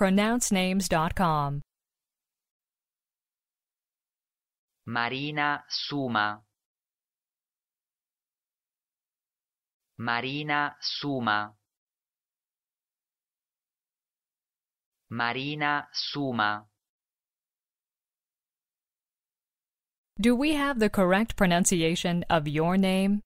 pronouncenames.com. Marina Suma. Marina Suma. Marina Suma. Do we have the correct pronunciation of your name?